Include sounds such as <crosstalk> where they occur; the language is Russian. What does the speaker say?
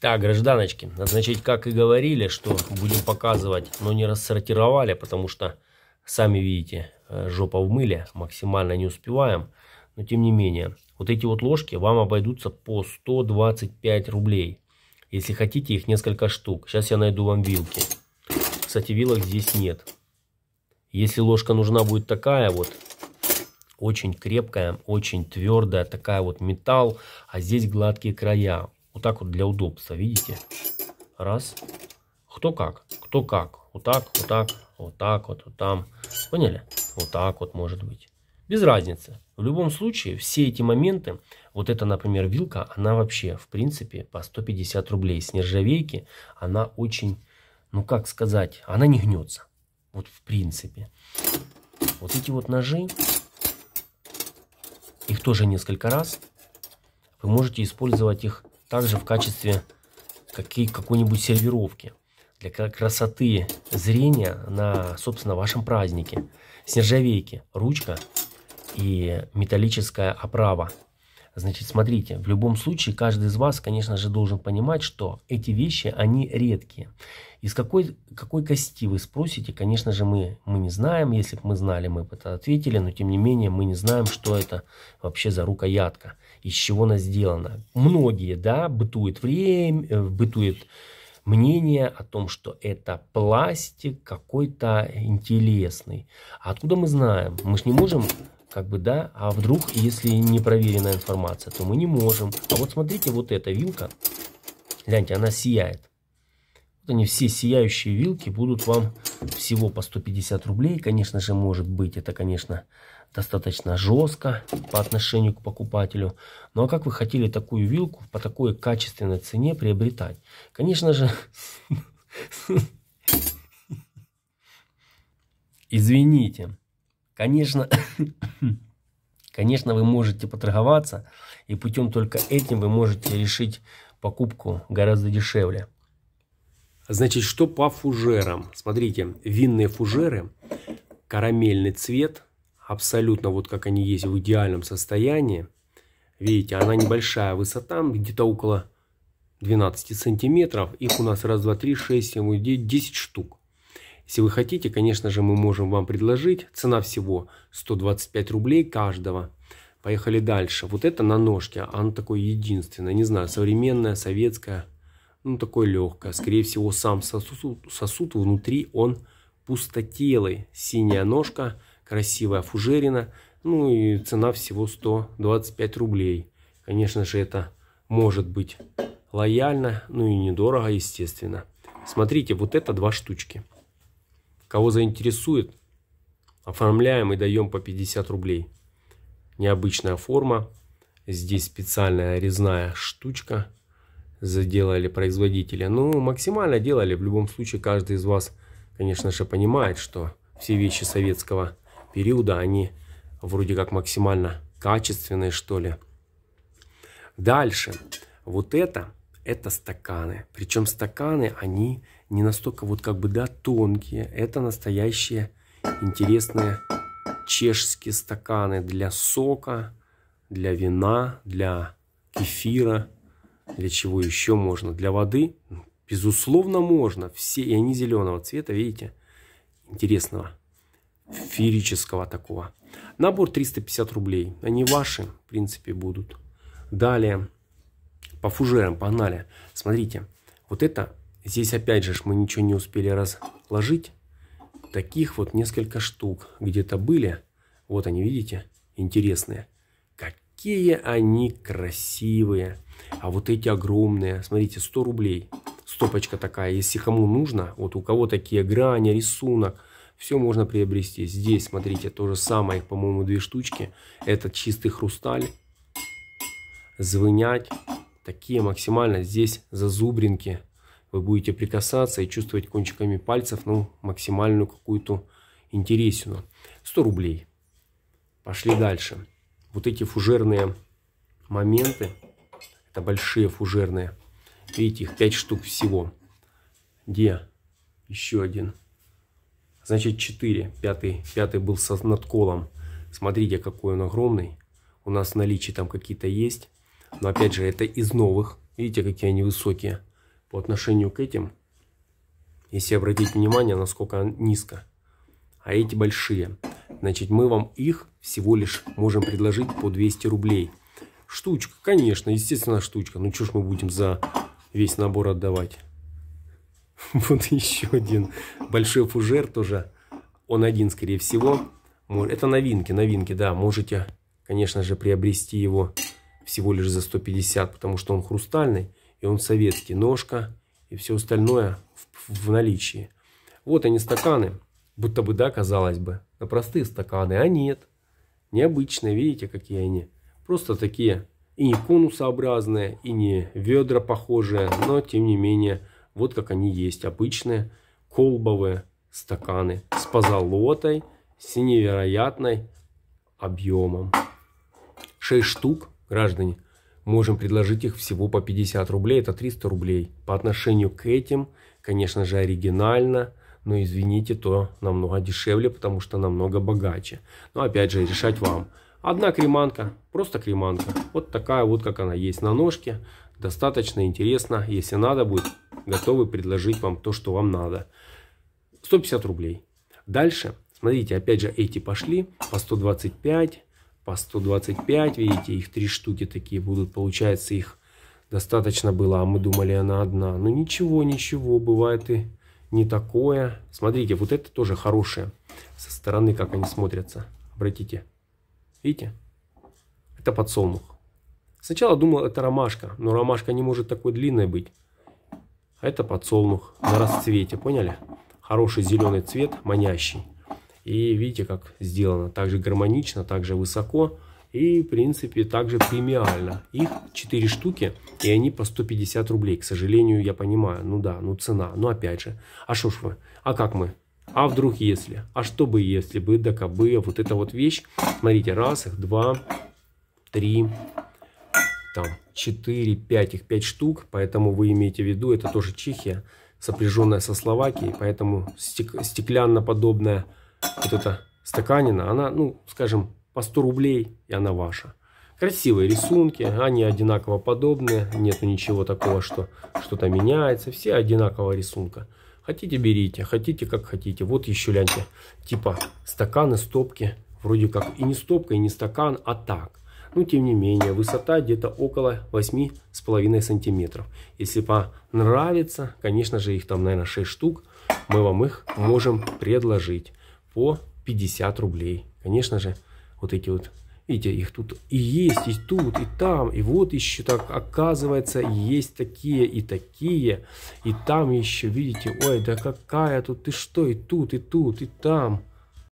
Так, гражданочки, значит, как и говорили, что будем показывать, но не рассортировали, потому что, сами видите, жопа в мыле, максимально не успеваем. Но тем не менее, вот эти вот ложки вам обойдутся по 125 рублей. Если хотите, их несколько штук. Сейчас я найду вам вилки. Кстати, вилок здесь нет. Если ложка нужна будет такая вот, очень крепкая, очень твердая, такая вот металл, а здесь гладкие края. Вот так вот для удобства, видите? Раз. Кто как? Кто как? Вот так, вот так, вот так вот, вот там. Поняли? Вот так вот может быть. Без разницы. В любом случае, все эти моменты, вот эта, например, вилка, она вообще, в принципе, по 150 рублей с нержавейки, она очень, ну как сказать, она не гнется. Вот в принципе. Вот эти вот ножи, их тоже несколько раз. Вы можете использовать их также в качестве какой-нибудь сервировки для красоты зрения на, собственно, вашем празднике. С нержавейки ручка и металлическая оправа Значит, смотрите, в любом случае каждый из вас, конечно же, должен понимать, что эти вещи, они редкие. Из какой, какой кости вы спросите, конечно же, мы, мы не знаем. Если бы мы знали, мы бы это ответили, но тем не менее мы не знаем, что это вообще за рукоятка, из чего она сделана. Многие, да, бытует время, э, бытует мнение о том, что это пластик какой-то интересный. А откуда мы знаем? Мы же не можем как бы, да, а вдруг, если не проверенная информация, то мы не можем. А вот смотрите, вот эта вилка, гляньте, она сияет. Вот они все сияющие вилки будут вам всего по 150 рублей. Конечно же, может быть, это, конечно, достаточно жестко по отношению к покупателю. Но ну, а как вы хотели такую вилку по такой качественной цене приобретать? Конечно же... <laughs> Извините. Конечно, <laughs> конечно, вы можете поторговаться, и путем только этим вы можете решить покупку гораздо дешевле. Значит, что по фужерам? Смотрите, винные фужеры, карамельный цвет, абсолютно вот как они есть в идеальном состоянии. Видите, она небольшая высота, где-то около 12 сантиметров. Их у нас раз, два, три, шесть, 7, 10 штук. Если вы хотите, конечно же, мы можем вам предложить. Цена всего 125 рублей каждого. Поехали дальше. Вот это на ножке. Оно такое единственное. Не знаю, современное, советское. Ну, такое легкое. Скорее всего, сам сосуд, сосуд внутри он пустотелый. Синяя ножка, красивая фужерина. Ну и цена всего 125 рублей. Конечно же, это может быть лояльно, ну и недорого, естественно. Смотрите, вот это два штучки. Кого заинтересует, оформляем и даем по 50 рублей. Необычная форма. Здесь специальная резная штучка заделали производители. Ну, максимально делали. В любом случае, каждый из вас, конечно же, понимает, что все вещи советского периода, они вроде как максимально качественные, что ли. Дальше. Вот это, это стаканы. Причем стаканы, они не настолько вот как бы, да, тонкие. Это настоящие интересные чешские стаканы для сока, для вина, для кефира, для чего еще можно, для воды. Ну, безусловно, можно. Все, и они зеленого цвета, видите, интересного, феерического такого. Набор 350 рублей. Они ваши, в принципе, будут. Далее, по фужерам, погнали. Смотрите, вот это Здесь опять же мы ничего не успели разложить. Таких вот несколько штук где-то были. Вот они, видите, интересные. Какие они красивые. А вот эти огромные, смотрите, 100 рублей. Стопочка такая, если кому нужно, вот у кого такие грани, рисунок, все можно приобрести. Здесь, смотрите, то же самое, их по-моему, две штучки. Это чистый хрусталь. Звынять. Такие максимально здесь зазубринки вы будете прикасаться и чувствовать кончиками пальцев ну, максимальную какую-то интересину. 100 рублей. Пошли дальше. Вот эти фужерные моменты, это большие фужерные, видите, их 5 штук всего. Где? Еще один. Значит, 4. Пятый, пятый был со надколом. Смотрите, какой он огромный. У нас наличие там какие-то есть. Но опять же, это из новых. Видите, какие они высокие по отношению к этим, если обратить внимание, насколько низко, а эти большие, значит, мы вам их всего лишь можем предложить по 200 рублей. Штучка, конечно, естественно, штучка. Ну, что ж мы будем за весь набор отдавать? <laughs> Вот еще один большой фужер тоже. Он один, скорее всего. Это новинки, новинки, да. Можете, конечно же, приобрести его всего лишь за 150, потому что он хрустальный он советский, ножка и все остальное в, в наличии. Вот они стаканы, будто бы, да, казалось бы, на простые стаканы, а нет. Необычные, видите, какие они. Просто такие и не конусообразные, и не ведра похожие, но тем не менее, вот как они есть. Обычные колбовые стаканы с позолотой, с невероятной объемом. 6 штук, граждане, Можем предложить их всего по 50 рублей, это 300 рублей. По отношению к этим, конечно же, оригинально, но извините, то намного дешевле, потому что намного богаче. Но опять же, решать вам. Одна креманка, просто креманка. Вот такая вот, как она есть на ножке. Достаточно интересно. Если надо будет, готовы предложить вам то, что вам надо. 150 рублей. Дальше, смотрите, опять же, эти пошли по 125, по 125, видите, их три штуки такие будут, получается их достаточно было, а мы думали она одна. но ничего, ничего, бывает и не такое. Смотрите, вот это тоже хорошее, со стороны как они смотрятся, обратите, видите, это подсолнух. Сначала думал, это ромашка, но ромашка не может такой длинной быть. А это подсолнух на расцвете, поняли? Хороший зеленый цвет, манящий. И видите, как сделано. Также гармонично, также высоко. И, в принципе, также премиально. Их 4 штуки, и они по 150 рублей. К сожалению, я понимаю. Ну да, ну цена. Ну опять же. А что ж вы? А как мы? А вдруг если? А что бы если бы, да кабы, вот эта вот вещь. Смотрите, раз их, два, три, там, четыре, пять, их пять штук. Поэтому вы имеете в виду, это тоже Чехия, сопряженная со Словакией. Поэтому стек стеклянно-подобная вот эта стаканина, она, ну, скажем, по 100 рублей, и она ваша. Красивые рисунки, они одинаково подобные, нету ничего такого, что что-то меняется, все одинакового рисунка. Хотите, берите, хотите, как хотите. Вот еще, ляньте, типа стаканы, стопки, вроде как и не стопка, и не стакан, а так. Но ну, тем не менее, высота где-то около 8,5 сантиметров. Если понравится, конечно же, их там, наверное, 6 штук, мы вам их можем предложить по 50 рублей. Конечно же, вот эти вот, видите, их тут и есть, и тут, и там, и вот еще так, оказывается, есть такие и такие, и там еще, видите, ой, да какая тут, и что, и тут, и тут, и там.